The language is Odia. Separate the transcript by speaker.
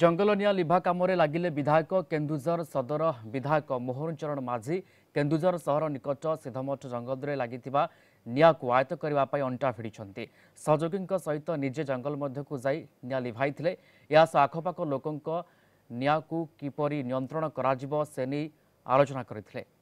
Speaker 1: ଜଙ୍ଗଲ ନିଆଁ ଲିଭା କାମରେ ଲାଗିଲେ ବିଧାୟକ କେନ୍ଦୁଝର ସଦର ବିଧାୟକ ମୋହନ ଚରଣ ମାଝୀ କେନ୍ଦୁଝର ସହର ନିକଟ ସିଦ୍ଧମଠ ଜଙ୍ଗଲରେ ଲାଗିଥିବା ନିଆଁକୁ ଆୟତ୍ତ କରିବା ପାଇଁ ଅଣ୍ଟା ଭିଡ଼ିଛନ୍ତି ସହଯୋଗୀଙ୍କ ସହିତ ନିଜେ ଜଙ୍ଗଲ ମଧ୍ୟକୁ ଯାଇ ନିଆଁ ଲିଭାଇଥିଲେ ଏହା ସହ ଆଖପାଖ ଲୋକଙ୍କ ନିଆଁକୁ କିପରି ନିୟନ୍ତ୍ରଣ କରାଯିବ ସେ ନେଇ ଆଲୋଚନା କରିଥିଲେ